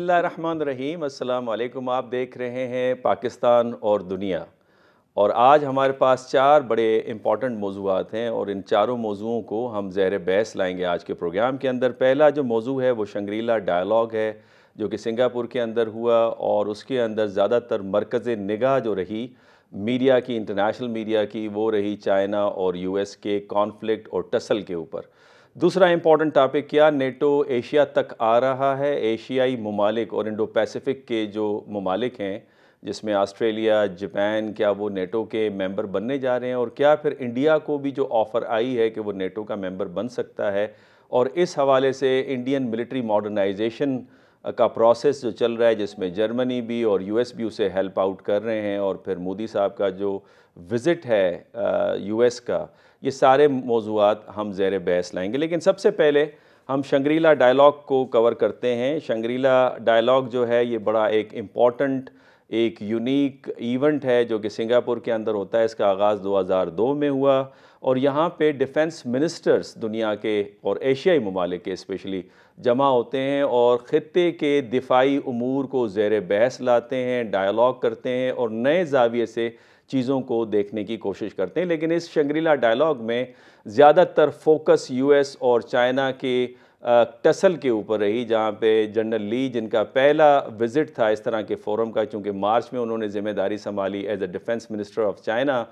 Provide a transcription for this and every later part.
रहीम अस्सलाम आप देख रहे हैं पाकिस्तान और दुनिया और आज हमारे पास चार बड़े इम्पॉटेंट मौजूद हैं और इन चारों मौजुओं को हम जहर बहस लाएंगे आज के प्रोग्राम के अंदर पहला जो मौजू है वो शंग्रीला डायलॉग है जो कि सिंगापुर के अंदर हुआ और उसके अंदर ज़्यादातर मरकज़ निगाह जो रही मीडिया की इंटरनेशनल मीडिया की वो रही चाइना और यू के कॉन्फ्लिक्ट और टसल के ऊपर दूसरा इम्पॉर्टेंट टॉपिक क्या नेटो एशिया तक आ रहा है एशियाई ममालिक और इंडो पैसिफिक के जो ममालिक हैं जिसमें ऑस्ट्रेलिया जापान क्या वो नेटो के मेंबर बनने जा रहे हैं और क्या फिर इंडिया को भी जो ऑफ़र आई है कि वो नेटो का मेंबर बन सकता है और इस हवाले से इंडियन मिलिट्री मॉडर्नाइजेशन का प्रोसेस जो चल रहा है जिसमें जर्मनी भी और यूएस भी उसे हेल्प आउट कर रहे हैं और फिर मोदी साहब का जो विज़िट है यूएस का ये सारे मौजूद हम ज़ैर बहस लाएंगे लेकिन सबसे पहले हम शंगरीला डायलॉग को कवर करते हैं शंगरीला डायलॉग जो है ये बड़ा एक इम्पॉर्टेंट एक यूनिक इवेंट है जो कि सिंगापुर के अंदर होता है इसका आगाज़ 2002 में हुआ और यहाँ पे डिफेंस मिनिस्टर्स दुनिया के और एशियाई ममालिक के स्पेशली जमा होते हैं और ख़त्े के दिफाई अमूर को जेर बहस लाते हैं डायलॉग करते हैं और नए जाविये से चीज़ों को देखने की कोशिश करते हैं लेकिन इस शंग्रीला डायलॉग में ज़्यादातर फोकस यूएस और चाइना के टसल के ऊपर रही जहाँ पे जनरल ली जिनका पहला विज़िट था इस तरह के फोरम का चूँकि मार्च में उन्होंने ज़िम्मेदारी संभाली as a defence minister of China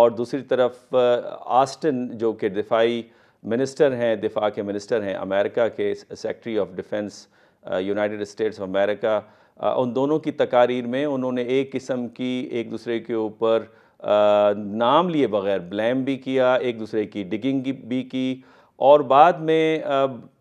और दूसरी तरफ आस्टिन जो कि दिफाई मिनिस्टर हैं दिफा के मिनिस्टर हैं अमेरिका के secretary of defence United States of America उन दोनों की तकारीर में उन्होंने एक किस्म की एक दूसरे के ऊपर नाम लिए बगैर ब्लेम भी किया एक दूसरे की डिगिंग भी की और बाद में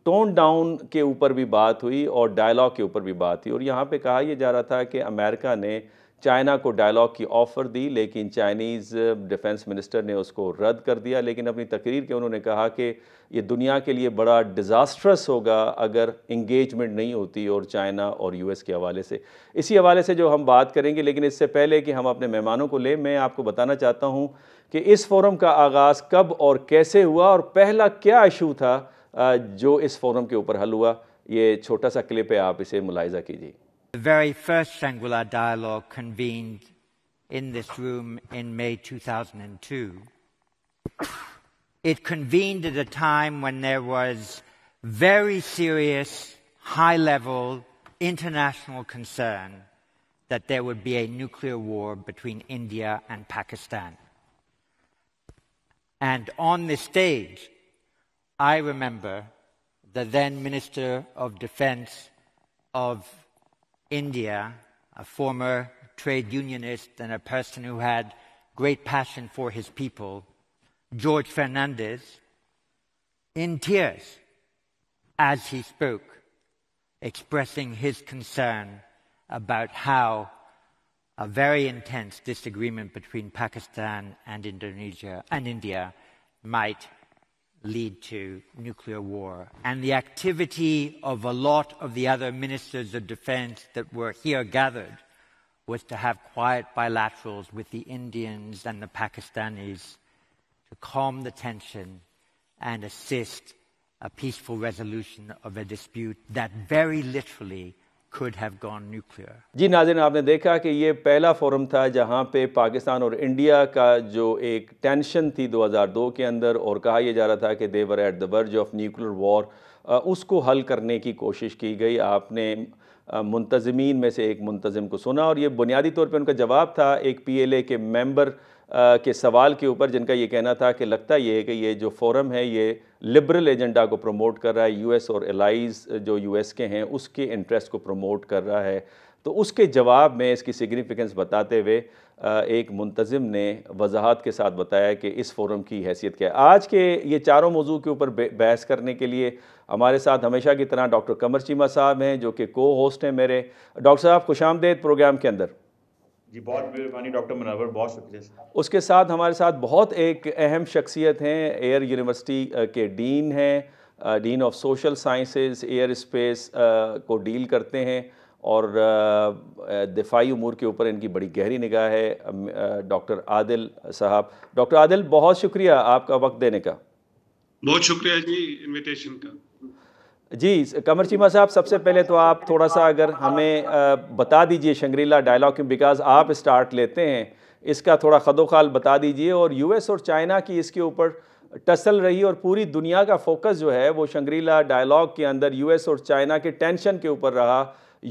टोन डाउन के ऊपर भी बात हुई और डायलॉग के ऊपर भी बात हुई और यहाँ पे कहा यह जा रहा था कि अमेरिका ने चाइना को डायलॉग की ऑफ़र दी लेकिन चाइनीज़ डिफेंस मिनिस्टर ने उसको रद्द कर दिया लेकिन अपनी तकरीर के उन्होंने कहा कि ये दुनिया के लिए बड़ा डिज़ास्ट्रस होगा अगर इंगेजमेंट नहीं होती और चाइना और यूएस के हवाले से इसी हवाले से जो हम बात करेंगे लेकिन इससे पहले कि हम अपने मेहमानों को ले मैं आपको बताना चाहता हूँ कि इस फोरम का आगाज़ कब और कैसे हुआ और पहला क्या इशू था uh, जो इस फोरम के ऊपर हल हुआ ये छोटा सा क्लिप है आप इसे मुलायजा कीजिए The very first La Dialogue convened in this room in May 2002. It convened at a time when there was very serious, high level international concern that there would be a nuclear war between India and Pakistan. And on the stage, I remember the then Minister of Defense of India, a former trade unionist and a person who had great passion for his people, George Fernandez, in tears as he spoke, expressing his concern about how a very intense disagreement between Pakistan and Indonesia and India might lead to nuclear war. And the activity of a lot of the other ministers of defense that were here gathered was to have quiet bilaterals with the Indians and the Pakistanis to calm the tension and assist a peaceful resolution of a dispute that very literally could have gone nuclear. जी नाजिन आपने देखा कि ये पहला forum था जहाँ पे पाकिस्तान और India का जो एक टेंशन थी 2002 के अंदर और कहा यह जा रहा था कि they were at the verge of nuclear war उसको हल करने की कोशिश की गई आपने मुंतजमीन में से एक मुंतजम को सुना और ये बुनियादी तौर पर उनका जवाब था एक पी एल ए के मेम्बर के सवाल के ऊपर जिनका ये कहना था कि लगता ये है कि ये जो फोरम है ये लिबरल एजेंडा को प्रमोट कर रहा है यूएस और एलाइज जो यूएस के हैं उसके इंटरेस्ट को प्रमोट कर रहा है तो उसके जवाब में इसकी सिग्निफिकेंस बताते हुए एक मुंतज़िम ने वजाहत के साथ बताया कि इस फोरम की हैसियत क्या है आज के ये चारों मौजू के ऊपर बहस करने के लिए हमारे साथ हमेशा की तरह डॉक्टर कमर चीमा साहब हैं जो कि को होस्ट हैं मेरे डॉक्टर साहब खुश आमदेद प्रोग्राम के अंदर जी बहुत मेहरबानी डॉक्टर मुनवर बहुत शुक्रिया उसके साथ हमारे साथ बहुत एक अहम शख्सियत हैं एयर यूनिवर्सिटी के डीन हैं dean of social sciences air space को डील करते हैं और दिफाई उमूर के ऊपर इनकी बड़ी गहरी निगाह है डॉक्टर आदिल साहब डॉक्टर आदिल बहुत शुक्रिया आपका वक्त देने का बहुत शुक्रिया जी इन्विटेशन का जी कमर चीमा साहब सबसे पहले तो आप थोड़ा सा अगर हमें बता दीजिए शंग्रीला डायलॉग क्यों बिकॉज आप स्टार्ट लेते हैं इसका थोड़ा खदोखाल बता दीजिए और यूएस और चाइना की इसके ऊपर टसल रही और पूरी दुनिया का फोकस जो है वो शंग्रीला डायलॉग के अंदर यूएस और चाइना के टेंशन के ऊपर रहा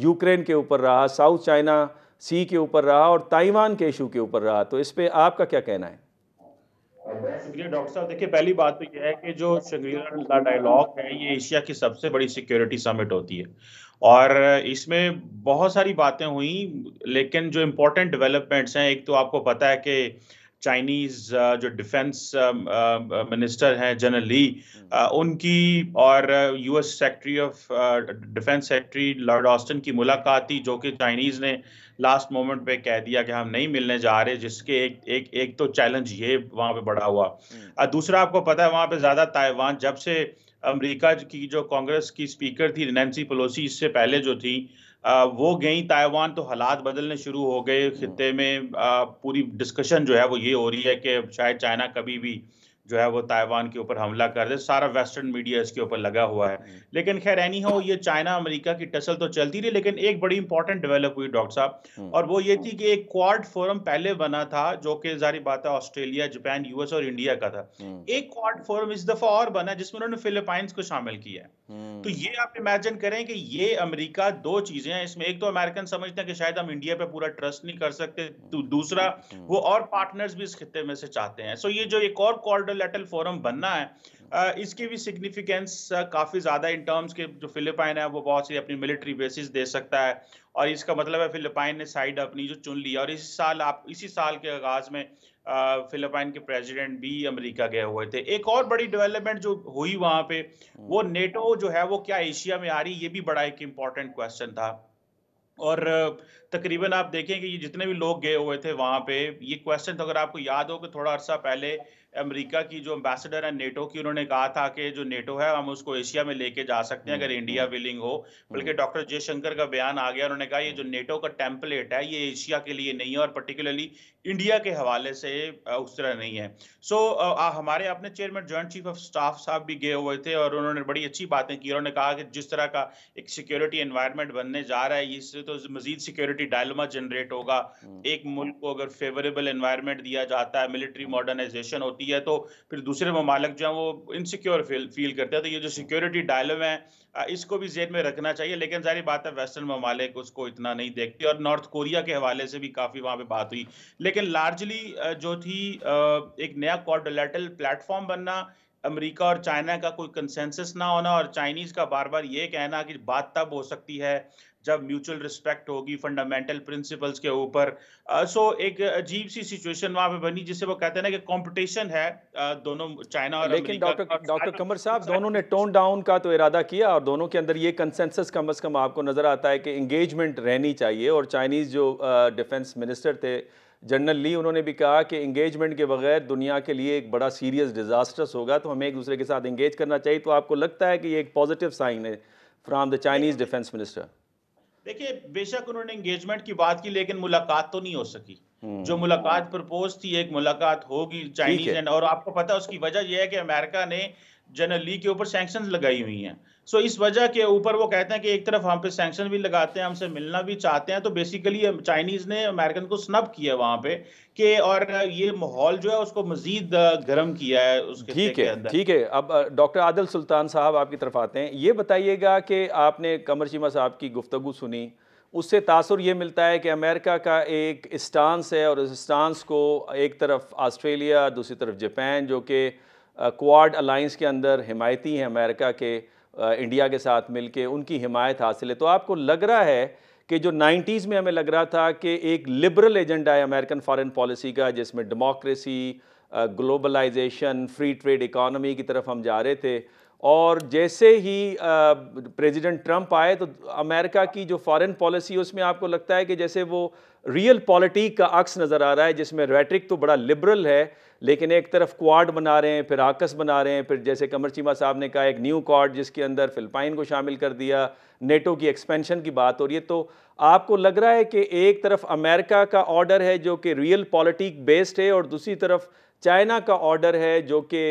यूक्रेन के ऊपर रहा साउथ चाइना सी के ऊपर रहा और ताइवान के इशू के ऊपर रहा तो इस पर आपका क्या कहना है शुक्रिया डॉक्टर साहब देखिए पहली बात तो यह है कि जो शंग्रीला डायलॉग है ये एशिया की सबसे बड़ी सिक्योरिटी समिट होती है और इसमें बहुत सारी बातें हुई लेकिन जो इम्पोर्टेंट डेवलपमेंट्स हैं एक तो आपको पता है कि चाइनीज uh, जो defence minister um, uh, uh, हैं जनरल ली hmm. उनकी और US secretary of defence secretary Lloyd Austin की मुलाकात थी जो कि चाइनीज ने लास्ट मोमेंट पे कह दिया कि हम नहीं मिलने जा रहे जिसके एक एक एक तो चैलेंज ये वहाँ पे बड़ा हुआ hmm. दूसरा आपको पता है वहाँ पे ज़्यादा ताइवान जब से अमेरिका की जो कांग्रेस की स्पीकर थी नैन्सी पलोसी इससे पहले जो थी वो गई ताइवान तो हालात बदलने शुरू हो गए हम्म। खत्े में पूरी डिस्कशन जो है वो ये हो रही है कि शायद चाइना कभी भी जो है वो ताइवान के ऊपर हमला कर दे सारा वेस्टर्न मीडिया इसके ऊपर लगा हुआ है हम्म। लेकिन खैर एनी हो ये चाइना अमेरिका की टसल तो चलती रही लेकिन एक बड़ी इंपॉर्टेंट डेवलप हुई डॉक्टर साहब हम्म। और वो ये हम्म। थी कि एक क्वाड फोरम पहले बना था जो कि जारी बात है ऑस्ट्रेलिया जापान यूएस और इंडिया का था एक क्वाड फोरम इस दफा और बना जिसमें उन्होंने फिलिपाइंस को शामिल किया है तो ये आप इमेजिन करें कि ये अमेरिका दो चीजें हैं इसमें एक तो अमेरिकन समझते हैं कि शायद हम इंडिया पे पूरा ट्रस्ट नहीं कर सकते तो दूसरा वो और पार्टनर्स भी इस खत्ते में से चाहते हैं सो ये जो एक और क्वार बायोलेटल फोरम बनना है इसकी भी सिग्निफिकेंस काफ़ी ज़्यादा इन टर्म्स के जो फिलिपाइन है वो बहुत सी अपनी मिलिट्री बेसिस दे सकता है और इसका मतलब है फिलिपाइन ने साइड अपनी जो चुन ली और इस साल आप इसी साल के आगाज़ में फिलिपाइन के प्रेसिडेंट भी अमेरिका गए हुए थे एक और बड़ी डेवलपमेंट जो हुई वहाँ पे हम्म। वो नेटो जो है वो क्या एशिया में आ रही ये भी बड़ा एक इम्पॉर्टेंट क्वेश्चन था और तकरीबन आप देखें कि ये जितने भी लोग गए हुए थे वहाँ पे ये क्वेश्चन तो अगर आपको याद हो कि थोड़ा अरसा पहले अमेरिका की जो एम्बेसडर है नेटो की उन्होंने कहा था कि जो नेटो है हम उसको एशिया में लेके जा सकते हैं अगर इंडिया हम्म, विलिंग हम्म। हो बल्कि डॉक्टर हम्म। जयशंकर का बयान आ गया उन्होंने कहा ये जो नेटो का टेम्पलेट है ये एशिया के लिए नहीं है और पर्टिकुलरली इंडिया के हवाले से उस तरह नहीं है सो so, हमारे अपने chairman joint chief of staff साहब भी गए हुए थे और उन्होंने बड़ी अच्छी बातें की उन्होंने कहा कि जिस तरह का एक सिक्योरिटी इन्वायरमेंट बनने जा रहा है इससे तो मजीद सिक्योरिटी डायलमा जनरेट होगा एक मुल्क को अगर फेवरेबल इन्वायरमेंट दिया जाता है मिलिट्री मॉडर्नाइजेशन होती होती है तो फिर दूसरे ममालक जो हैं वो इनसिक्योर फील फील करते हैं तो ये जो सिक्योरिटी डायलम है इसको भी जेब में रखना चाहिए लेकिन जारी बात है वेस्टर्न ममालिक उसको इतना नहीं देखते और नॉर्थ कोरिया के हवाले से भी काफ़ी वहाँ पर बात हुई लेकिन लार्जली जो थी एक नया कॉर्डोलेटल प्लेटफॉर्म बनना अमेरिका और चाइना का कोई कंसेंसस ना होना और चाइनीज़ का बार बार ये कहना कि बात तब हो सकती है जब म्यूचुअल रिस्पेक्ट होगी फंडामेंटल प्रिंसिपल्स के ऊपर सो एक अजीब सी सिचुएशन वहां पे बनी जिसे वो कहते हैं ना कि कंपटीशन है दोनों चाइना और लेकिन डॉक्टर डॉक्टर कमर साहब दोनों ने टोन डाउन का तो इरादा किया और दोनों के अंदर ये कंसेंसस कम अज़ कम आपको नज़र आता है कि इंगेजमेंट रहनी चाहिए और चाइनीज़ जो डिफेंस मिनिस्टर थे जनरल ली उन्होंने भी कहा कि इंगेजमेंट के बगैर दुनिया के लिए एक बड़ा सीरियस डिज़ास्टर्स होगा तो हमें एक दूसरे के साथ इंगेज करना चाहिए तो आपको लगता है कि ये एक पॉजिटिव साइन है from the Chinese defence minister देखिए बेशक उन्होंने एंगेजमेंट की बात की लेकिन मुलाकात तो नहीं हो सकी हम्म। जो मुलाकात प्रपोज थी एक मुलाकात होगी चाइनीज एंड और आपको पता है उसकी वजह यह है कि अमेरिका ने जनरल ली के ऊपर सैंक्शन लगाई हुई हैं सो इस वजह के ऊपर वो कहते हैं कि एक तरफ हम पे सेंक्शन भी लगाते हैं हमसे मिलना भी चाहते हैं तो बेसिकली चाइनीज़ ने अमेरिकन को स्नब किया वहाँ पे कि और ये माहौल जो है उसको मजीद गर्म किया है उसके ठीक है ठीक है अब डॉक्टर आदिल सुल्तान साहब आपकी तरफ आते हैं ये बताइएगा कि आपने कमर चीमा साहब की गुफ्तु सुनी उससे तासर ये मिलता है कि अमेरिका का एक स्टांस है और उस स्टांस को एक तरफ ऑस्ट्रेलिया दूसरी तरफ जापान जो कि क्वाड अलाइंस के अंदर हिमायती हैं अमेरिका के इंडिया के साथ मिलके उनकी हिमायत हासिल है तो आपको लग रहा है कि जो 90s में हमें लग रहा था कि एक लिबरल एजेंडा है अमेरिकन फॉरेन पॉलिसी का जिसमें democracy globalisation free trade economy की तरफ हम जा रहे थे और जैसे ही प्रेसिडेंट ट्रंप आए तो अमेरिका की जो फॉरेन पॉलिसी उसमें आपको लगता है कि जैसे वो रियल पॉलिटिक का अक्स नज़र आ रहा है जिसमें रेट्रिक तो बड़ा लिबरल है लेकिन एक तरफ क्वाड बना रहे हैं फिर आकस बना रहे हैं फिर जैसे कमर चीमा साहब ने कहा एक न्यू क्वाड जिसके अंदर फ़िलपाइन को शामिल कर दिया नेटो की एक्सपेंशन की बात हो रही है तो आपको लग रहा है कि एक तरफ अमेरिका का ऑर्डर है जो कि रियल पॉलिटिक बेस्ड है और दूसरी तरफ चाइना का ऑर्डर है जो कि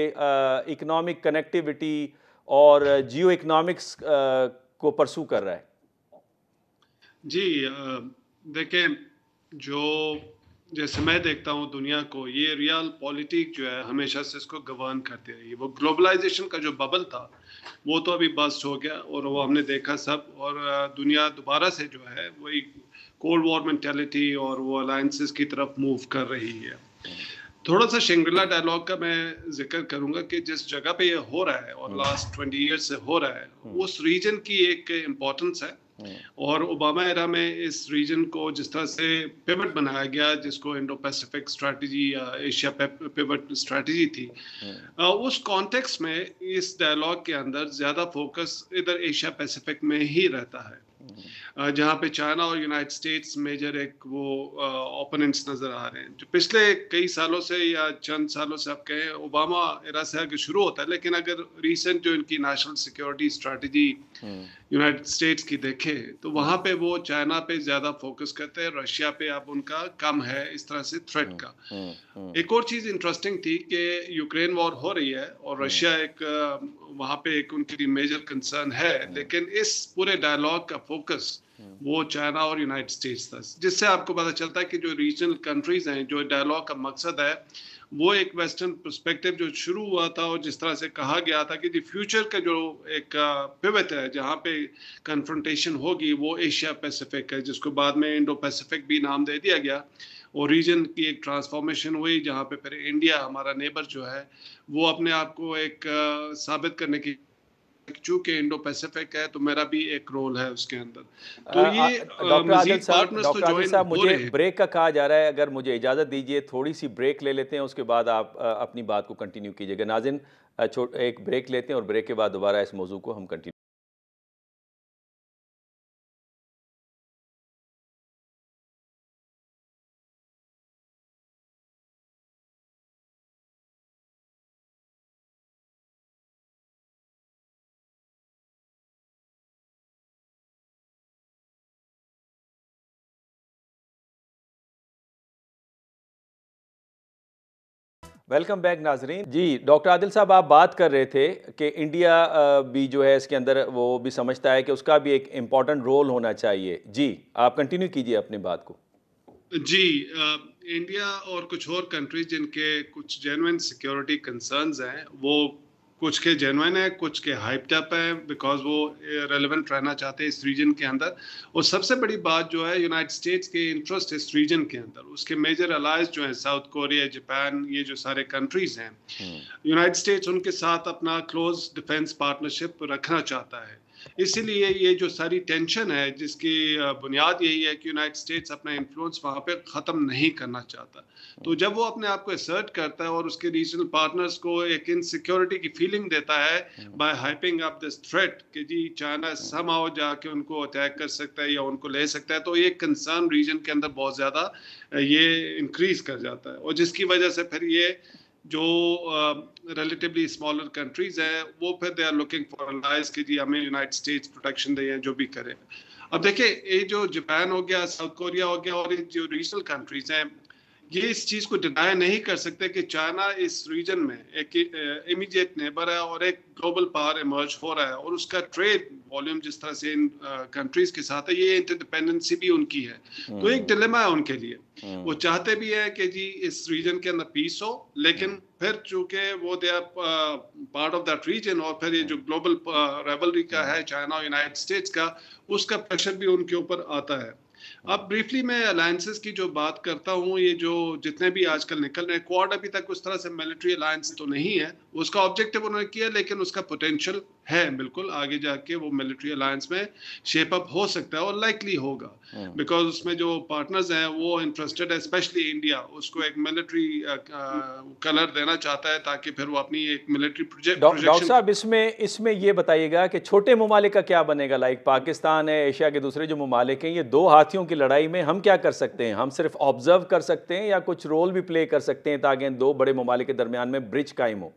इकोनॉमिक कनेक्टिविटी और जियो इकोनॉमिक्स को परसू कर रहा है जी देखिए जो जैसे मैं देखता हूँ दुनिया को ये रियल पॉलिटिक जो है हमेशा से इसको गवर्न करती रही है वो ग्लोबलाइजेशन का जो बबल था वो तो अभी बस्ट हो गया और वो हमने देखा सब और दुनिया दोबारा से जो है वही कोल्ड वॉर मेंटेलिटी और वो अलायंसेस की तरफ मूव कर रही है थोड़ा सा शिंगला डायलॉग का मैं जिक्र करूंगा कि जिस जगह पे ये हो रहा है और लास्ट ट्वेंटी ईयर्स से हो रहा है हम्म। उस रीजन की एक इम्पोर्टेंस है हम्म। और ओबामा एरा में इस रीजन को जिस तरह से पिवट बनाया गया जिसको इंडो पैसिफिक स्ट्रेटजी या एशिया पिवट स्ट्रेटजी थी हम्म। उस कॉन्टेक्स्ट में इस डायलॉग के अंदर ज़्यादा फोकस इधर एशिया पैसिफिक में ही रहता है जहाँ पे चाइना और यूनाइटेड स्टेट्स मेजर एक वो ओपोनेंट्स नज़र आ रहे हैं जो पिछले कई सालों से या चंद सालों से आप कहें ओबामा इरा से आगे शुरू होता है लेकिन अगर रिसेंट जो इनकी national security strategy United States की देखे तो वहाँ पे वो चाइना पे ज़्यादा फोकस करते हैं रशिया पे आप उनका कम है इस तरह से थ्रेट हम्म, का हम्म, हम्म। एक और चीज़ इंटरेस्टिंग थी कि यूक्रेन वॉर हो रही है और रशिया एक वहाँ पे एक उनके लिए मेजर कंसर्न है हाँ। लेकिन इस पूरे डायलॉग का फोकस हाँ। वो चाइना और यूनाइटेड स्टेट्स था जिससे आपको पता चलता है कि जो रीजनल कंट्रीज हैं जो डायलॉग का मकसद है वो एक वेस्टर्न पर्सपेक्टिव जो शुरू हुआ था और जिस तरह से कहा गया था कि जो फ्यूचर का जो एक पिवट है जहाँ पे कन्फ्रंटेशन होगी वो एशिया पैसिफिक है जिसको बाद में इंडो पैसिफिक भी नाम दे दिया गया वो रीजन की एक ट्रांसफॉर्मेशन हुई जहाँ पे फिर इंडिया हमारा नेबर जो है वो अपने आप को एक साबित करने की चूंकि इंडो पैसिफिक है तो मेरा भी एक रोल है उसके अंदर तो ये डॉक्टर तो साहब मुझे ब्रेक का कहा जा रहा है अगर मुझे इजाज़त दीजिए थोड़ी सी ब्रेक ले लेते हैं उसके बाद आप अपनी बात को कंटिन्यू कीजिएगा नाजिन एक ब्रेक लेते हैं और ब्रेक के बाद दोबारा इस मौजू को हम कंटिन्यू वेलकम बैक नाजरीन जी डॉक्टर आदिल साहब आप बात कर रहे थे कि इंडिया भी जो है इसके अंदर वो भी समझता है कि उसका भी एक इम्पॉर्टेंट रोल होना चाहिए जी आप कंटिन्यू कीजिए अपनी बात को जी आ, इंडिया और कुछ और कंट्रीज जिनके कुछ जेनुन सिक्योरिटी कंसर्न्स हैं वो कुछ के जेनवाइन है कुछ के हाइप अप है बिकॉज वो रेलिवेंट रहना चाहते हैं इस रीजन के अंदर और सबसे बड़ी बात जो है यूनाइटेड स्टेट्स के इंटरेस्ट इस रीजन के अंदर उसके मेजर अलायस जो हैं साउथ कोरिया जापान ये जो सारे कंट्रीज हैं यूनाइटेड हम्म। स्टेट्स उनके साथ अपना क्लोज डिफेंस पार्टनरशिप रखना चाहता है इसीलिए ये जो सारी टेंशन है जिसकी बुनियाद यही है कि यूनाइटेड स्टेट्स अपना इन्फ्लुएंस वहाँ पे ख़त्म नहीं करना चाहता तो जब वो अपने आप को असर्ट करता है और उसके रीजनल पार्टनर्स को एक इनसिक्योरिटी की फीलिंग देता है by hyping up this threat कि जी चाइना सम आओ जाके उनको अटैक कर सकता है या उनको ले सकता है तो ये कंसर्न रीजन के अंदर बहुत ज़्यादा ये इंक्रीज कर जाता है और जिसकी वजह से फिर ये जो रिलेटिवली स्मॉलर कंट्रीज है वो फिर they are looking for allies कि जी हमें यूनाइटेड स्टेट्स प्रोटेक्शन दे जो भी करें अब देखिए ये जो जापान हो गया साउथ कोरिया हो गया और ये जो रीजनल कंट्रीज हैं ये इस चीज को डिनाई नहीं कर सकते कि चाइना इस रीजन में एक इमीडिएट नेबर है और एक ग्लोबल पावर इमर्ज हो रहा है और उसका ट्रेड वॉल्यूम जिस तरह से इन कंट्रीज के साथ है ये इंटरडिपेंडेंसी भी उनकी है तो एक डिलेमा हम्म। है उनके लिए हम्म। वो चाहते भी है कि जी इस रीजन के अंदर पीस हो लेकिन हम्म। फिर चूंकि वो they are part of that region और फिर ये जो ग्लोबल रेवलरी का है चाइना यूनाइटेड स्टेट्स का उसका प्रेशर भी उनके ऊपर आता है अब ब्रीफली मैं अलायंसेस की जो बात करता हूँ ये जो जितने भी आजकल निकल रहे हैं क्वाड अभी तक उस तरह से मिलिट्री अलायंस तो नहीं है उसका ऑब्जेक्टिव उन्होंने किया लेकिन उसका पोटेंशियल है बिल्कुल आगे जाके वो मिलिट्री अलायंस में शेप अप हो सकता है और लाइकली होगा बिकॉज hmm. उसमें जो पार्टनर्स हैं वो इंटरेस्टेड है स्पेशली इंडिया उसको एक मिलिट्री कलर देना चाहता है ताकि फिर वो अपनी एक मिलिट्री प्रोजेक्ट डॉक्टर साहब इसमें इसमें ये बताइएगा कि छोटे ममालिक का क्या बनेगा लाइक पाकिस्तान है एशिया के दूसरे जो ममालिक हैं ये दो हाथियों के की लड़ाई में हम क्या कर सकते हैं हम सिर्फ ऑब्जर्व कर सकते हैं या कुछ रोल भी प्ले कर सकते हैं ताकि दो बड़े ममालिक के दरमियान में ब्रिज कायम हो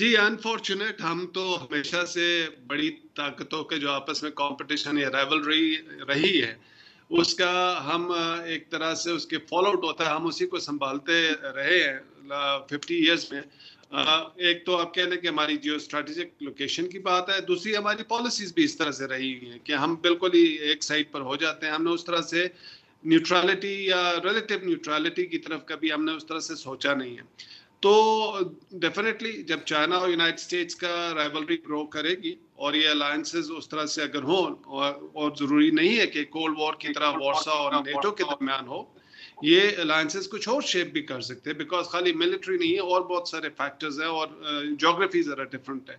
जी अनफॉर्चुनेट हम तो हमेशा से बड़ी ताकतों के जो आपस में कॉम्पिटिशन या रेवल रही रही है उसका हम एक तरह से उसके फॉलोआउट होता है हम उसी को संभालते रहे हैं फिफ्टी ईयर्स में एक तो आप कह लें कि हमारी जियो स्ट्रेटेजिक लोकेशन की बात है दूसरी हमारी पॉलिसीज भी इस तरह से रही हुई हैं कि हम बिल्कुल ही एक साइड पर हो जाते हैं हमने उस तरह से न्यूट्रलिटी या रिलेटिव न्यूट्रलिटी की तरफ कभी हमने उस तरह से सोचा नहीं है तो डेफिनेटली जब चाइना और यूनाइटेड स्टेट्स का राइवलरी ग्रो करेगी और ये अलायंसेज उस तरह से अगर हों और, और ज़रूरी नहीं है कि कोल्ड वॉर की तरह वार्सा और नेटो के दरमियान हो ये अलायसेज कुछ और शेप भी कर सकते हैं बिकॉज खाली मिलिट्री नहीं है और बहुत सारे फैक्टर्स हैं और जोग्राफी ज़रा डिफरेंट है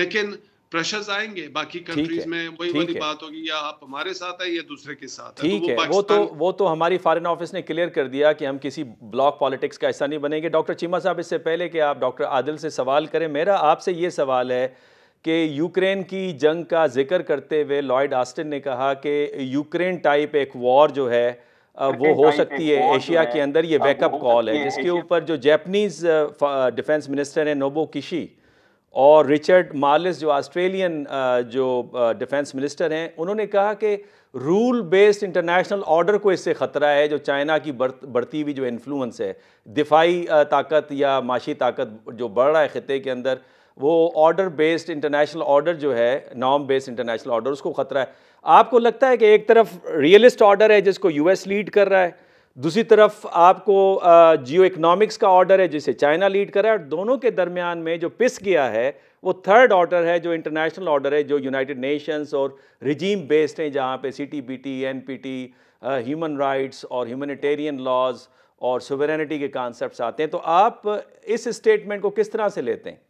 लेकिन प्रेशर्स आएंगे बाकी कंट्रीज में वही वाली बात होगी या आप हमारे साथ है या दूसरे के साथ तो ठीक है, तो वो, है वो तो वो तो हमारी फॉरेन ऑफिस ने क्लियर कर दिया कि हम किसी ब्लॉक पॉलिटिक्स का ऐसा नहीं बनेंगे डॉक्टर चीमा साहब इससे पहले कि आप डॉक्टर आदिल से सवाल करें मेरा आपसे ये सवाल है कि यूक्रेन की जंग का जिक्र करते हुए लॉयड आस्टिन ने कहा कि यूक्रेन टाइप एक वॉर जो है वो हो सकती है एशिया के अंदर ये बैकअप कॉल है जिसके ऊपर जो जैपनीज़ डिफेंस मिनिस्टर हैं नोबो किशी और रिचर्ड मार्लिस जो ऑस्ट्रेलियन जो डिफेंस मिनिस्टर हैं उन्होंने कहा कि रूल बेस्ड इंटरनेशनल ऑर्डर को इससे ख़तरा है जो चाइना की बढ़ बढ़ती हुई जो इन्फ्लुएंस है दिफाई ताकत या माशी ताकत जो बढ़ रहा है ख़त्े के अंदर वो ऑर्डर बेस्ड इंटरनेशनल ऑर्डर जो है नॉम बेस्ड इंटरनेशनल ऑर्डर उसको ख़तरा है आपको लगता है कि एक तरफ रियलिस्ट ऑर्डर है जिसको यूएस लीड कर रहा है दूसरी तरफ आपको जियो इकनॉमिक्स का ऑर्डर है जिसे चाइना लीड कर रहा है और दोनों के दरमियान में जो पिस गया है वो थर्ड ऑर्डर है जो इंटरनेशनल ऑर्डर है जो यूनाइटेड नेशंस और रिजीम बेस्ड हैं जहाँ पे C T T N P T human rights और ह्यूमनिटेरियन लॉज और सुवेरेनिटी के कॉन्सेप्ट आते हैं तो आप इस स्टेटमेंट को किस तरह से लेते हैं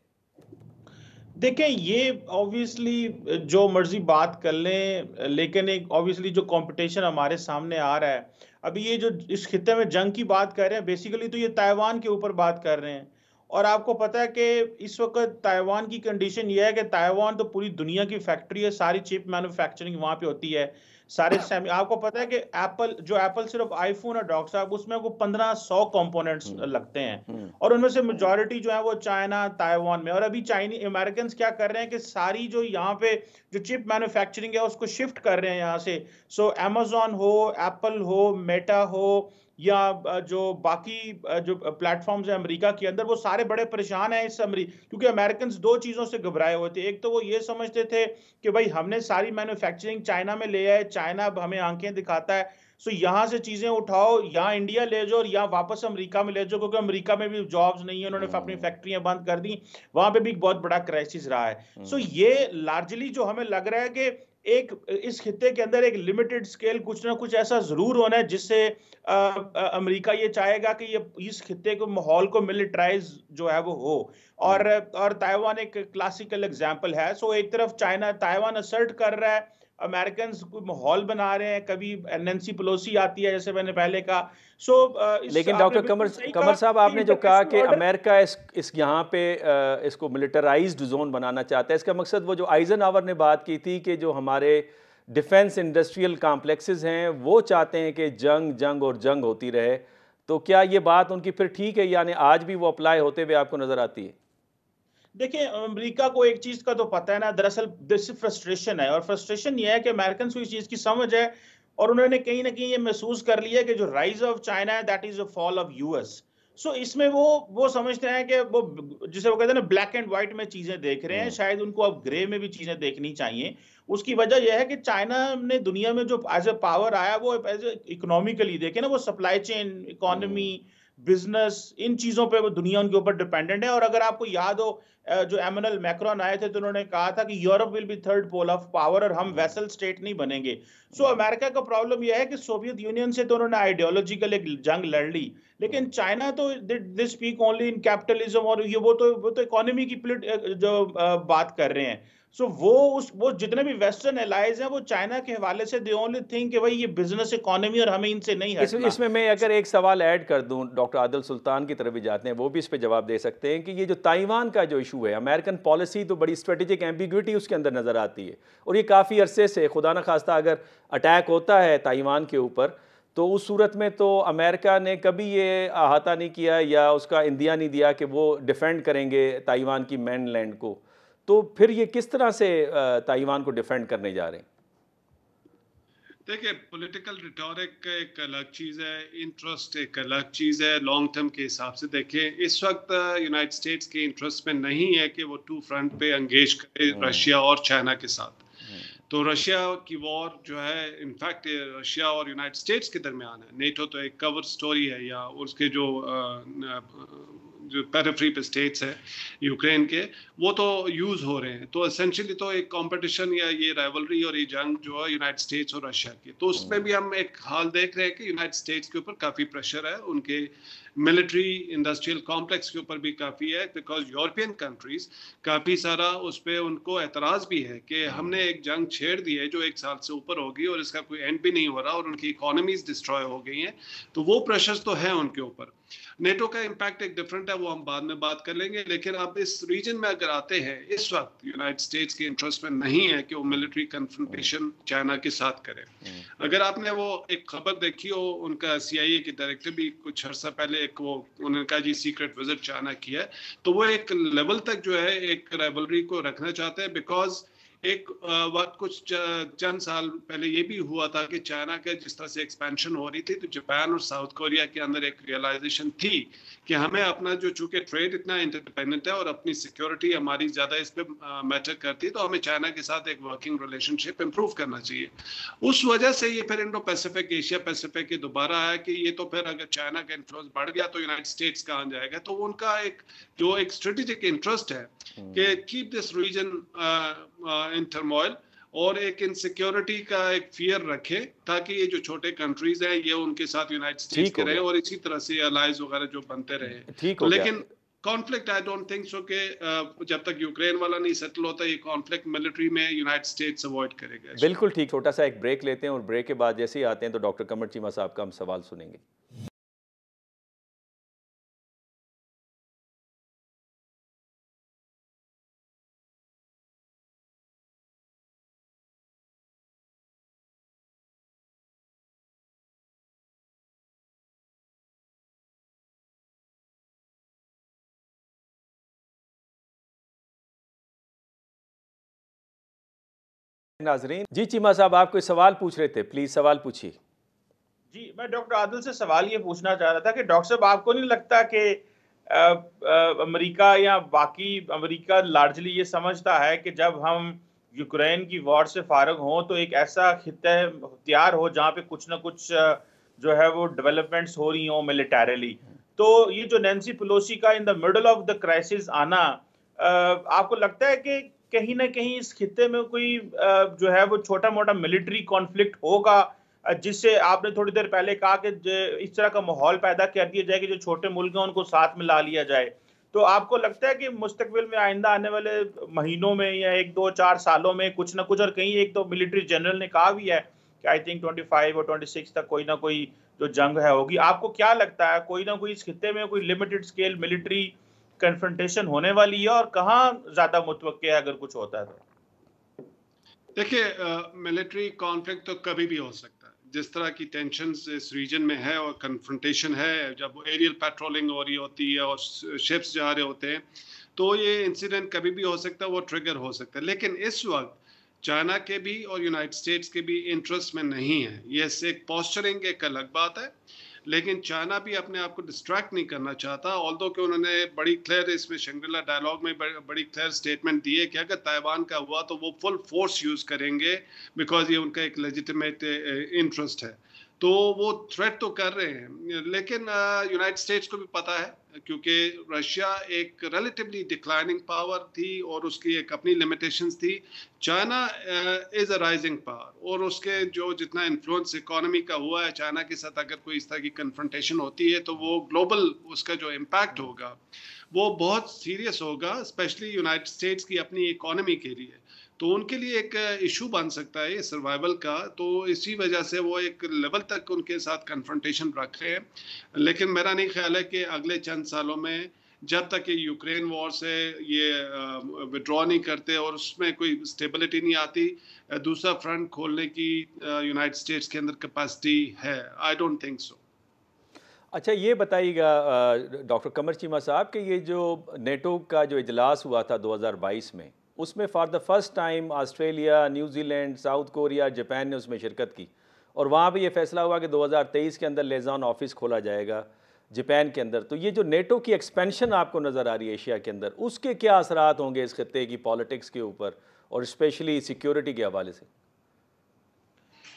देखें ये ऑब्वियसली जो मर्जी बात कर लें लेकिन एक ऑब्वियसली जो कंपटीशन हमारे सामने आ रहा है अभी ये जो इस खत्े में जंग की बात कर रहे हैं बेसिकली तो ये ताइवान के ऊपर बात कर रहे हैं और आपको पता है कि इस वक्त ताइवान की कंडीशन ये है कि ताइवान तो पूरी दुनिया की फैक्ट्री है सारी चिप मैन्युफैक्चरिंग वहाँ पे होती है सारे आपको पता है कि एप्पल जो एप्पल सिर्फ आईफोन और डॉक्स उसमें वो पंद्रह सौ कॉम्पोनेंट्स हम्म। लगते हैं हम्म। और उनमें से मेजोरिटी जो है वो चाइना ताइवान में और अभी चाइनी अमेरिकन क्या कर रहे हैं कि सारी जो यहाँ पे जो चिप मैन्युफैक्चरिंग है उसको शिफ्ट कर रहे हैं यहाँ से सो so, एमेजोन हो एप्पल हो मेटा हो या जो बाकी जो प्लेटफॉर्म्स है अमेरिका के अंदर वो सारे बड़े परेशान हैं इस अमरी क्योंकि अमेरिकन दो चीज़ों से घबराए हुए थे एक तो वो ये समझते थे कि भाई हमने सारी मैन्युफैक्चरिंग चाइना में ले आए चाइना अब हमें आंखें दिखाता है सो यहाँ से चीज़ें उठाओ यहाँ इंडिया ले जाओ और यहाँ वापस अमरीका में ले जाओ क्योंकि अमरीका में भी जॉब्स नहीं है उन्होंने अपनी फैक्ट्रियां hmm. बंद कर दी वहां पर भी एक बहुत बड़ा क्राइसिस रहा है hmm. सो ये लार्जली जो हमें लग रहा है कि एक इस खत्े के अंदर एक लिमिटेड स्केल कुछ ना कुछ ऐसा जरूर होना है जिससे अमेरिका ये चाहेगा कि ये इस खत्े को माहौल को मिलिट्राइज जो है वो हो और और ताइवान एक क्लासिकल एग्जाम्पल है सो एक तरफ चाइना ताइवान असर्ट कर रहा है अमेरिकन माहौल बना रहे हैं कभी एनएनसी पलोसी आती है जैसे मैंने पहले कहा सो so, uh, लेकिन डॉक्टर कमर कमर साहब आपने जो कहा कि अमेरिका इस इस यहाँ पे uh, इसको मिलिटराइज्ड जोन बनाना चाहता है इसका मकसद वो जो आइजन आवर ने बात की थी कि जो हमारे डिफेंस इंडस्ट्रियल कॉम्प्लेक्सेज हैं वो चाहते हैं कि जंग जंग और जंग होती रहे तो क्या ये बात उनकी फिर ठीक है यानी आज भी वो अप्लाई होते हुए आपको नज़र आती है देखिए अमेरिका को एक चीज का तो पता है ना दरअसल फ्रस्ट्रेशन है और फ्रस्ट्रेशन ये है कि अमेरिकन को इस चीज की समझ है और उन्होंने कहीं ना कहीं ये महसूस कर लिया कि जो राइज ऑफ चाइना है that is a fall of US so इसमें वो वो समझते हैं कि वो जिसे वो कहते हैं ना ब्लैक एंड व्हाइट में चीजें देख रहे हैं हम्म। शायद उनको अब ग्रे में भी चीजें देखनी चाहिए उसकी वजह यह है कि चाइना ने दुनिया में जो एज ए पावर आया वो एज ए इकोनॉमिकली देखे ना वो सप्लाई चेन इकोनॉमी बिजनेस इन चीजों पे वो दुनिया उनके ऊपर डिपेंडेंट है और अगर आपको याद हो जो एमनल मैक्रॉन आए थे तो उन्होंने कहा था कि Europe will be third pole of power और हम वेसल स्टेट नहीं बनेंगे सो so, अमेरिका का प्रॉब्लम यह है कि सोवियत यूनियन से तो उन्होंने आइडियोलॉजिकल एक जंग लड़ ली लेकिन चाइना हाँ। तो they speak only in capitalism और ये वो तो वो तो इकोनॉमी की जो बात कर रहे हैं सो so, वो उस वो जितने भी वेस्टर्न एलाइज हैं वो चाइना के हवाले से दे ओनली थिंग कि भाई ये बिजनेस इकोनॉमी और हमें इनसे नहीं हटना इसमें मैं अगर एक सवाल ऐड कर दूं डॉक्टर आदिल सुल्तान की तरफ भी जाते हैं वो भी इस पर जवाब दे सकते हैं कि ये जो ताइवान का जो इशू है अमेरिकन पॉलिसी तो बड़ी स्ट्रेटेजिक एम्बिग्यूटी उसके अंदर नज़र आती है और ये काफ़ी अरसे से खुदा न खास्ता अगर अटैक होता है ताइवान के ऊपर तो उस सूरत में तो अमेरिका ने कभी ये अहाता नहीं किया या उसका इंदिया नहीं दिया कि वो डिफेंड करेंगे ताइवान की मैन लैंड को तो फिर ये किस तरह से ताइवान को डिफेंड करने जा रहे हैं देखिए पॉलिटिकल रिटोरिक एक अलग चीज़ है इंटरेस्ट एक अलग चीज़ है लॉन्ग टर्म के हिसाब से देखें इस वक्त यूनाइटेड स्टेट्स के इंटरेस्ट में नहीं है कि वो टू फ्रंट पे एंगेज करे हाँ। रशिया और चाइना के साथ हाँ। तो रशिया की वॉर जो है इनफैक्ट रशिया और यूनाइटेड स्टेट्स के दरमियान है नेटो तो एक कवर स्टोरी है या उसके जो जो पैराफ्रीप स्टेट्स हैं यूक्रेन के वो तो यूज़ हो रहे हैं तो असेंशली तो एक कंपटीशन या ये राइवलरी और ये जंग जो है यूनाइटेड स्टेट्स और रशिया की तो उसमें भी हम एक हाल देख रहे हैं कि यूनाइटेड स्टेट्स के ऊपर काफ़ी प्रेशर है उनके मिलिट्री इंडस्ट्रियल कॉम्प्लेक्स के ऊपर भी काफ़ी है बिकॉज यूरोपियन कंट्रीज काफ़ी सारा उस पर उनको एतराज़ भी है कि हमने एक जंग छेड़ दी है जो एक साल से ऊपर होगी और इसका कोई एंड भी नहीं हो रहा और उनकी इकोनॉमीज डिस्ट्रॉय हो गई हैं तो वो प्रेशर्स तो हैं उनके ऊपर नेटो का इम्पैक्ट एक डिफरेंट है वो हम बाद में बात कर लेंगे लेकिन अब इस रीजन में अगर आते हैं इस वक्त यूनाइटेड स्टेट्स के इंटरेस्ट में नहीं है कि वो मिलिट्री कन्फ्रंटेशन चाइना के साथ करें हम्म। अगर आपने वो एक खबर देखी हो उनका सी के डायरेक्टर भी कुछ अर्सा पहले एक वो उन्होंने कहा जी सीक्रेट विजिट चाइना किया है तो वो एक लेवल तक जो है एक रेबलरी को रखना चाहते हैं बिकॉज एक वक्त कुछ चंद साल पहले ये भी हुआ था कि चाइना के जिस तरह से एक्सपेंशन हो रही थी तो जापान और साउथ कोरिया के अंदर एक रियलाइजेशन थी कि हमें अपना जो चूंकि ट्रेड इतना इंटरडिपेंडेंट है और अपनी सिक्योरिटी हमारी ज़्यादा इस पर मैटर करती है तो हमें चाइना के साथ एक वर्किंग रिलेशनशिप इंप्रूव करना चाहिए उस वजह से ये फिर इंडो पैसिफिक एशिया पैसिफिक दोबारा आया कि ये तो फिर अगर चाइना का इन्फ्लुएंस बढ़ गया तो यूनाइटेड स्टेट्स कहाँ जाएगा तो उनका एक जो एक स्ट्रेटेजिक इंटरेस्ट है हम्म। कि keep this region in turmoil और एक इनसिक्योरिटी का एक फियर रखे ताकि ये जो छोटे कंट्रीज हैं ये उनके साथ यूनाइटेड स्टेट्स के रहे और इसी तरह से अलाइज वगैरह जो बनते रहे ठीक लेकिन conflict I don't think so के जब तक यूक्रेन वाला नहीं सेटल होता ये कॉन्फ्लिक्ट मिलिट्री में यूनाइटेड स्टेट्स अवॉइड करेगा बिल्कुल ठीक छोटा सा एक ब्रेक लेते हैं और ब्रेक के बाद जैसे ही आते हैं तो डॉक्टर कमर चीमा साहब का हम सवाल सुनेंगे नाजरीन जी चीमा साहब आप कोई सवाल पूछ रहे थे प्लीज सवाल पूछिए जी मैं डॉक्टर आदिल से सवाल ये पूछना चाह रहा था कि डॉक्टर साहब आपको नहीं लगता कि अमेरिका या बाकी अमेरिका लार्जली ये समझता है कि जब हम यूक्रेन की वॉर से फारग हों तो एक ऐसा खत्ता तैयार हो जहाँ पे कुछ ना कुछ जो है वो डेवलपमेंट्स हो रही हों मिलिटरली तो ये जो नैन्सी पलोसी का in the middle of the crisis आना आपको लगता है कि कहीं ना कहीं इस खत्े में कोई जो है वो छोटा मोटा मिलिट्री कॉन्फ्लिक्ट होगा जिससे आपने थोड़ी देर पहले कहा कि इस तरह का माहौल पैदा कर दिया जाए कि जो छोटे मुल्क हैं उनको साथ में ला लिया जाए तो आपको लगता है कि मुस्तकबिल में आइंदा आने वाले महीनों में या एक दो चार सालों में कुछ ना कुछ और कहीं एक तो मिलिट्री जनरल ने कहा भी है कि आई थिंक 25 और 26 तक कोई ना कोई जो जंग है होगी आपको क्या लगता है कोई ना कोई इस खत्े में कोई लिमिटेड स्केल मिलिट्री कन्फ्रंटेशन होने वाली है और कहाँ ज्यादा मुतवक़ है अगर कुछ होता है तो? देखिए मिलिट्री कॉन्फ्लिक्ट तो कभी भी हो सकता है जिस तरह की टेंशन इस रीजन में है और कन्फ्रंटेशन है जब एरियल पेट्रोलिंग हो रही होती है और शिप्स जा रहे होते हैं तो ये इंसिडेंट कभी भी हो सकता है वो ट्रिगर हो सकता है लेकिन इस वक्त चाइना के भी और यूनाइटेड स्टेट्स के भी इंटरेस्ट में नहीं है ये एक पॉस्चरिंग एक अलग बात है लेकिन चाइना भी अपने आप को डिस्ट्रैक्ट नहीं करना चाहता ऑल दो कि उन्होंने बड़ी क्लियर इसमें शंग्रिला डायलॉग में बड़ी क्लियर स्टेटमेंट दी है कि अगर ताइवान का हुआ तो वो फुल फोर्स यूज़ करेंगे बिकॉज ये उनका एक लजिटमेट इंटरेस्ट eh, है तो वो थ्रेट तो कर रहे हैं लेकिन यूनाइटेड स्टेट्स को भी पता है क्योंकि रशिया एक रिलेटिवली डिक्लाइनिंग पावर थी और उसकी एक अपनी लिमिटेशंस थी China is a rising power और उसके जो जितना इन्फ्लुएंस इकोनॉमी का हुआ है चाइना के साथ अगर कोई इस तरह की कन्फ्रंटेशन होती है तो वो ग्लोबल उसका जो इम्पैक्ट होगा वो बहुत सीरियस होगा स्पेशली यूनाइटेड स्टेट्स की अपनी इकोनॉमी के लिए तो उनके लिए एक इशू बन सकता है सर्वाइवल का तो इसी वजह से वो एक लेवल तक उनके साथ कन्फ्रंटेशन रखे हैं लेकिन मेरा नहीं ख्याल है कि अगले चंद सालों में जब तक ये यूक्रेन वॉर से ये विड्रॉ नहीं करते और उसमें कोई स्टेबिलिटी नहीं आती दूसरा फ्रंट खोलने की यूनाइटेड स्टेट्स के अंदर कैपेसिटी है आई डोंट थिंक सो अच्छा ये बताइएगा डॉक्टर कमर चीमा साहब कि ये जो नेटो का जो इजलास हुआ था 2022 में उसमें for the first time Australia New Zealand South Korea Japan ने उसमें शिरकत की और वहाँ पर यह फैसला हुआ कि 2023 के अंदर लेजान ऑफिस खोला जाएगा जापान के अंदर तो ये जो नेटो की एक्सपेंशन आपको नज़र आ रही है एशिया के अंदर उसके क्या असरात होंगे इस खत्े की पॉलिटिक्स के ऊपर और इस्पेशली सिक्योरिटी के हवाले से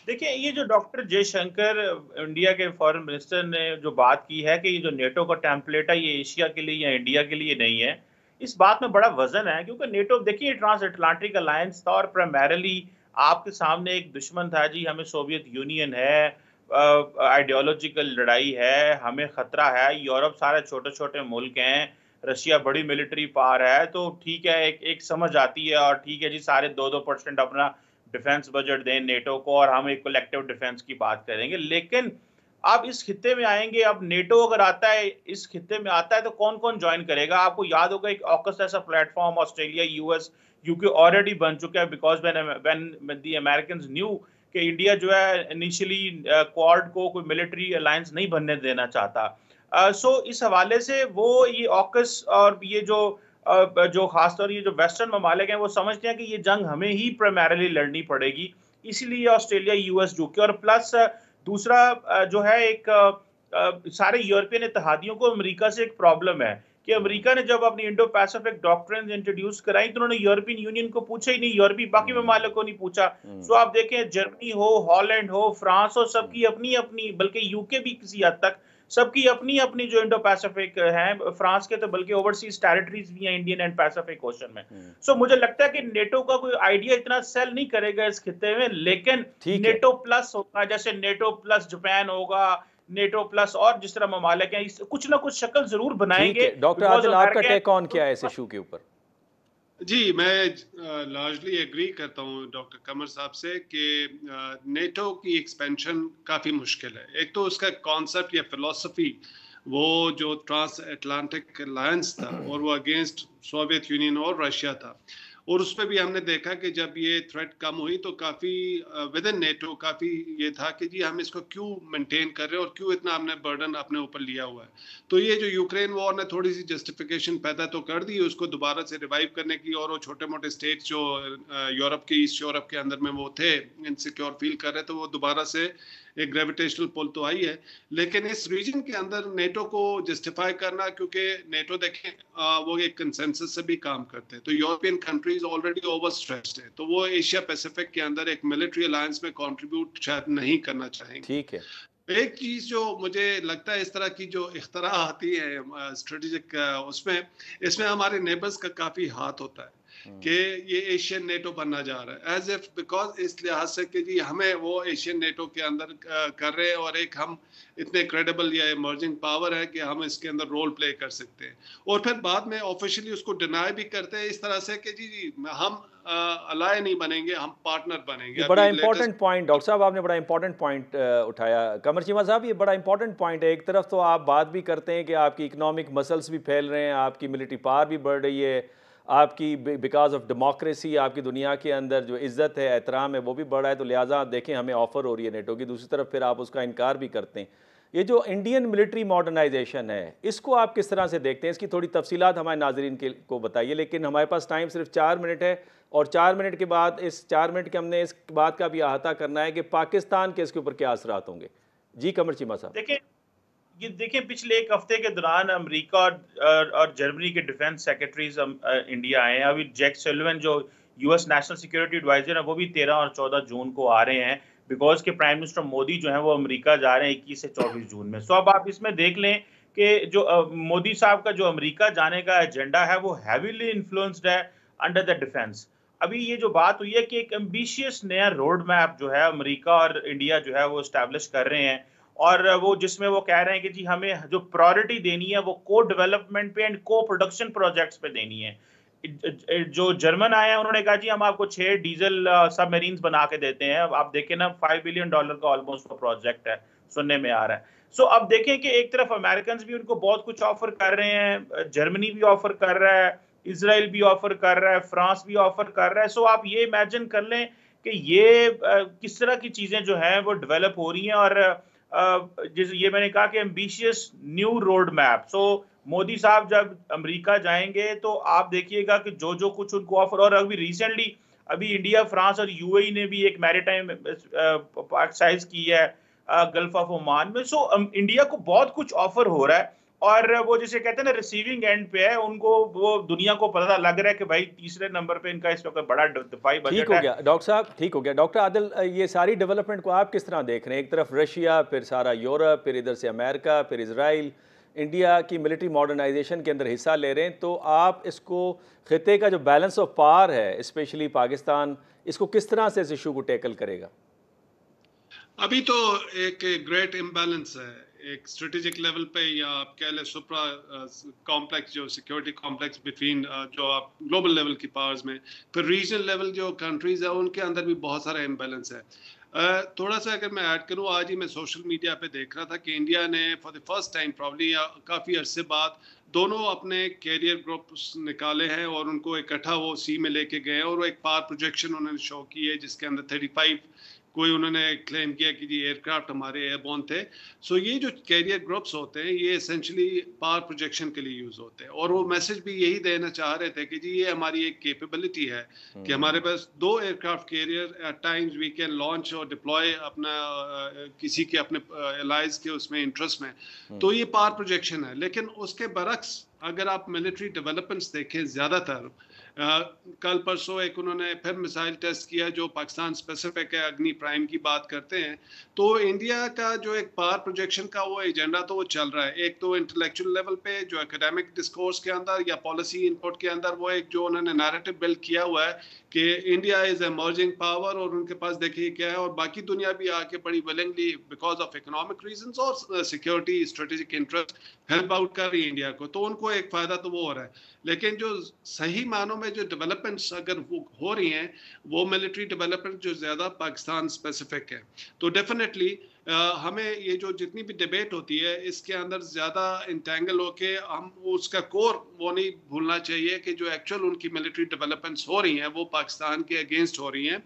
देखिए ये जो डॉक्टर जयशंकर इंडिया के फॉरेन मिनिस्टर ने जो बात की है कि ये जो नेटो का टैंपलेट है ये एशिया के लिए या इंडिया के लिए नहीं है इस बात में बड़ा वजन है क्योंकि नेटो देखिए ट्रांस अटलांटिक अलायंस था और प्राइमरली आपके सामने एक दुश्मन था जी हमें सोवियत यूनियन है आइडियोलॉजिकल लड़ाई है हमें खतरा है यूरोप सारे छोटे छोटे मुल्क हैं रशिया बड़ी मिलिट्री पावर है तो ठीक है एक एक समझ आती है और ठीक है जी सारे दो दो परसेंट अपना डिफेंस बजट दें नेटो को और हम एक कलेक्टिव डिफेंस की बात करेंगे लेकिन आप इस खत्ते में आएंगे अब नेटो अगर आता है इस खत्ते में आता है तो कौन कौन ज्वाइन करेगा आपको याद होगा एक ऑकस ऐसा platform Australia US UK already बन चुका है because when the American knew कि इंडिया जो है इनिशियली क्वाड uh, को कोई मिलिट्री अलायंस नहीं बनने देना चाहता सो uh, so, इस हवाले से वो ये ऑकस और ये जो uh, जो खासतौर ये जो वेस्टर्न ममालिक हैं वो समझते हैं कि ये जंग हमें ही प्राइमरली लड़नी पड़ेगी इसीलिए ऑस्ट्रेलिया यूएस जो के और प्लस uh, दूसरा जो है एक सारे यूरोपियन इतिहादियों को अमेरिका से एक प्रॉब्लम है कि अमेरिका ने जब अपनी इंडो पैसिफिक डॉक्ट्रिन इंट्रोड्यूस कराई तो उन्होंने यूरोपियन यूनियन को पूछा ही नहीं यूरोपीय बाकी ममालिक हम्म। को नहीं पूछा सो हम्म। आप देखें जर्मनी हो हॉलैंड हो फ्रांस हो सबकी अपनी अपनी बल्कि यूके भी किसी हद तक सबकी अपनी अपनी जो इंडो पैसिफिक है फ्रांस के तो बल्कि ओवरसीज टेरिटरीज भी हैं इंडियन एंड पैसिफिक ओशन में सो हम्म। so, मुझे लगता है कि नेटो का कोई आइडिया इतना सेल नहीं करेगा इस खिते में लेकिन नेटो प्लस होगा जैसे नेटो प्लस जापान होगा नेटो प्लस और जिस तरह ममालिक कुछ ना कुछ शक्ल जरूर बनाएंगे डॉक्टर आपका टेक ऑन क्या है इस इशू तो के ऊपर जी मैं लार्जली एग्री करता हूँ डॉक्टर कमर साहब से कि नेटो की एक्सपेंशन काफ़ी मुश्किल है एक तो उसका कॉन्सेप्ट या फिलोसफी वो जो ट्रांस एटलांटिक अलायंस था और वो अगेंस्ट सोवियत यूनियन और रशिया था और पर भी हमने देखा कि जब ये थ्रेट कम हुई तो काफ़ी विद इन नेटो काफ़ी ये था कि जी हम इसको क्यों मेंटेन कर रहे हैं और क्यों इतना हमने बर्डन अपने ऊपर लिया हुआ है तो ये जो यूक्रेन वॉर ने थोड़ी सी जस्टिफिकेशन पैदा तो कर दी उसको दोबारा से रिवाइव करने की और वो छोटे मोटे स्टेट जो यूरोप के ईस्ट यूरोप के अंदर में वो थे इनसिक्योर फील कर रहे थे तो वो दोबारा से एक ग्रेविटेशनल पुल तो आई है लेकिन इस रीजन के अंदर नेटो को जस्टिफाई करना क्योंकि नेटो देखें वो एक कंसेंसस से भी काम करते हैं तो European countries already over stressed है तो वो एशिया पैसिफिक के अंदर एक मिलिट्री अलायंस में कॉन्ट्रीब्यूट शायद नहीं करना चाहेंगे ठीक है एक चीज जो मुझे लगता है इस तरह की जो इख्तरा आती है स्ट्रेटेजिक उसमें इसमें हमारे नेबर्स का काफी हाथ होता है Hmm. कि ये एशियन नेटो बनना जा रहा है एज इफ बिकॉज इस लिहाज से कि जी हमें वो एशियन नेटो के अंदर कर रहे हैं और एक हम इतने क्रेडिबल या इमर्जिंग पावर है कि हम इसके अंदर रोल प्ले कर सकते हैं और फिर बाद में ऑफिशियली उसको डिनाई भी करते हैं इस तरह से कि जी जी हम अलाय नहीं बनेंगे हम पार्टनर बनेंगे बड़ा इंपॉर्टेंट पॉइंट डॉक्टर साहब आपने बड़ा इंपॉर्टेंट पॉइंट उठाया कमर चीमा साहब ये बड़ा इंपॉर्टेंट पॉइंट है एक तरफ तो आप बात भी करते हैं कि आपकी इकोनॉमिक मसल्स भी फैल रहे हैं आपकी मिलिट्री पावर भी बढ़ रही है आपकी बिकॉज ऑफ डेमोक्रेसी आपकी दुनिया के अंदर जो इज़्ज़त है एहतराम है वो भी बढ़ा है तो लिहाजा देखें हमें ऑफ़र हो रही है नेटो की दूसरी तरफ फिर आप उसका इनकार भी करते हैं ये जो इंडियन मिलिट्री मॉडर्नाइजेशन है इसको आप किस तरह से देखते हैं इसकी थोड़ी तफसीत हमारे नाजरन के को बताइए लेकिन हमारे पास टाइम सिर्फ चार मिनट है और चार मिनट के बाद इस चार मिनट के हमने इस बात का भी अहाता करना है कि पाकिस्तान के इसके ऊपर क्या असरात होंगे जी कमर चीमा साहब देखिए ये देखें पिछले एक हफ्ते के दौरान अमेरिका और, और जर्मनी के डिफेंस सेक्रेटरीज इंडिया आए हैं अभी जैक सेलवन जो यूएस नेशनल सिक्योरिटी एडवाइजर है वो भी तेरह और चौदह जून को आ रहे हैं बिकॉज के प्राइम मिनिस्टर मोदी जो है वो अमरीका जा रहे हैं इक्कीस से चौबीस जून में सो अब आप इसमें देख लें कि जो मोदी साहब का जो अमरीका जाने का एजेंडा है वो हैविली इन्फ्लुएंस्ड है अंडर द डिफेंस अभी ये जो बात हुई है कि एक एम्बिशियस नया रोड मैप जो है अमेरिका और इंडिया जो है वो इस्टेब्लिश कर रहे हैं और वो जिसमें वो कह रहे हैं कि जी हमें जो प्रायोरिटी देनी है वो को डेवलपमेंट पे एंड को प्रोडक्शन प्रोजेक्ट्स पे देनी है जो जर्मन आए हैं उन्होंने कहा जी हम आपको छह डीजल सबमरीन्स बना के देते हैं आप देखें ना फाइव बिलियन डॉलर का ऑलमोस्ट वो प्रोजेक्ट है सुनने में आ रहा है सो so, अब देखें कि एक तरफ अमेरिकन भी उनको बहुत कुछ ऑफर कर रहे हैं जर्मनी भी ऑफर कर रहा है इसराइल भी ऑफर कर रहा है फ्रांस भी ऑफर कर रहा है सो so, आप ये इमेजिन कर लें कि ये किस तरह की चीज़ें जो है वो डेवलप हो रही हैं और जिस ये मैंने कहा कि ambitious new road map so Modi साहब जब अमेरिका जाएंगे तो आप देखिएगा कि जो जो कुछ उनको ऑफर और अभी रिसेंटली अभी इंडिया फ्रांस और यूएई e ने भी एक मैरिटाइम एक्सरसाइज की है गल्फ ऑफ ओमान में सो इंडिया को बहुत कुछ ऑफर हो रहा है और वो जिसे कहते हैं ना रिसीविंग एंड पे है उनको वो दुनिया को पता लग रहा है कि भाई तीसरे नंबर पे इनका इस वक्त बड़ा दफाई बजट ठीक हो गया डॉक्टर साहब ठीक हो गया डॉक्टर आदिल ये सारी डेवलपमेंट को आप किस तरह देख रहे हैं एक तरफ रशिया फिर सारा यूरोप फिर इधर से अमेरिका फिर इसराइल इंडिया की मिलिट्री मॉडर्नाइजेशन के अंदर हिस्सा ले रहे हैं तो आप इसको खत्े का जो बैलेंस ऑफ पावर है स्पेशली पाकिस्तान इसको किस तरह से इस इशू को टैकल करेगा अभी तो एक ग्रेट इम्बेलेंस है एक स्ट्रेटेजिक लेवल पे या आप कह लें सुप्रा कॉम्प्लेक्स uh, जो सिक्योरिटी कॉम्प्लेक्स बिटवीन जो आप ग्लोबल लेवल की पावर्स में फिर रीजनल लेवल जो कंट्रीज है उनके अंदर भी बहुत सारा इम्बेलेंस है Uh, थोड़ा सा अगर मैं ऐड करूं आज ही मैं सोशल मीडिया पे देख रहा था कि इंडिया ने for the first time probably काफ़ी अरसे बाद दोनों अपने कैरियर ग्रुप्स निकाले हैं और उनको इकट्ठा वो सी में लेके गए और वो एक पार प्रोजेक्शन उन्होंने शो की है जिसके अंदर थर्टी फाइव कोई उन्होंने क्लेम किया कि जी एयरक्राफ्ट हमारे एयरबोन थे सो ये जो कैरियर ग्रुप्स होते हैं ये एसेंशली पावर प्रोजेक्शन के लिए यूज़ होते हैं और वो मैसेज भी यही देना चाह रहे थे कि जी ये हमारी एक कैपेबिलिटी है कि हम्म। हमारे पास दो aircraft carrier at times we can launch और डिप्लॉय अपना किसी के अपने एलाइज के उसमें इंटरेस्ट में हम्म। तो ये पावर प्रोजेक्शन है लेकिन उसके बरक्स अगर आप मिलिट्री डेवलपमेंट्स देखें ज़्यादातर कल परसों एक उन्होंने फिर मिसाइल टेस्ट किया जो पाकिस्तान स्पेसिफिक है अग्नि प्राइम की बात करते हैं तो इंडिया का जो एक पार प्रोजेक्शन का वो एजेंडा तो वो चल रहा है एक तो इंटेलेक्चुअल लेवल पे जो एकेडमिक डिस्कोर्स के अंदर या पॉलिसी इनपुट के अंदर वो एक जो उन्होंने नैरेटिव बिल्ड किया हुआ है कि इंडिया इज एमर्जिंग पावर और उनके पास देखिए क्या है और बाकी दुनिया भी आके बड़ी willingly because of economic reason और security strategic interest help out कर रही है इंडिया को तो उनको एक फायदा तो वो हो रहा है लेकिन जो सही मानों में जो डेवलपमेंट्स अगर वो हो रही हैं वो मिलिट्री डेवलपमेंट जो ज़्यादा पाकिस्तान स्पेसिफिक है तो डेफिनेटली Uh, हमें ये जो जितनी भी डिबेट होती है इसके अंदर ज़्यादा इंटेंगल होके हम उसका कोर वो नहीं भूलना चाहिए कि जो एक्चुअल उनकी मिलिट्री डेवलपमेंट्स हो रही हैं वो पाकिस्तान के अगेंस्ट हो रही हैं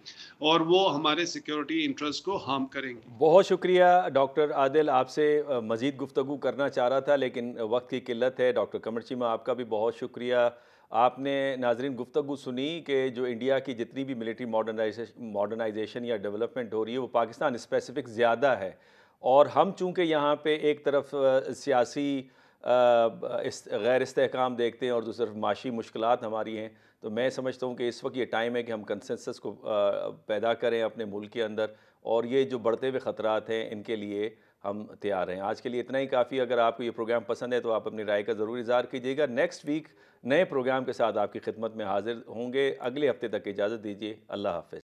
और वो हमारे सिक्योरिटी इंटरेस्ट को हार्म करेंगी बहुत शुक्रिया डॉक्टर आदिल आपसे मज़ीद गुफ्तु करना चाह रहा था लेकिन वक्त की किल्लत है डॉक्टर कमर चीमा आपका भी बहुत शुक्रिया आपने नाजरीन गुफ्तु सुनी कि जो इंडिया की जितनी भी मिलिट्री मॉडर्नाइजेशन मॉडर्नाइजेशन या डेवलपमेंट हो रही है वो पाकिस्तान स्पेसिफिक ज़्यादा है और हम चूँकि यहाँ पर एक तरफ सियासी इस गैर इसकाम देखते हैं और दूसरी तरफ माशी मुश्किल हमारी हैं तो मैं समझता हूँ कि इस वक्त ये टाइम है कि हम कंसेंसस को पैदा करें अपने मुल्क के अंदर और ये जो बढ़ते हुए ख़तरा हैं इनके लिए हम तैयार हैं आज के लिए इतना ही काफ़ी अगर आपको ये प्रोग्राम पसंद है तो आप अपनी राय का ज़रूर इजहार कीजिएगा नेक्स्ट वीक नए प्रोग्राम के साथ आपकी खिदमत में हाजिर होंगे अगले हफ्ते तक इजाज़त दीजिए अल्लाह हाफ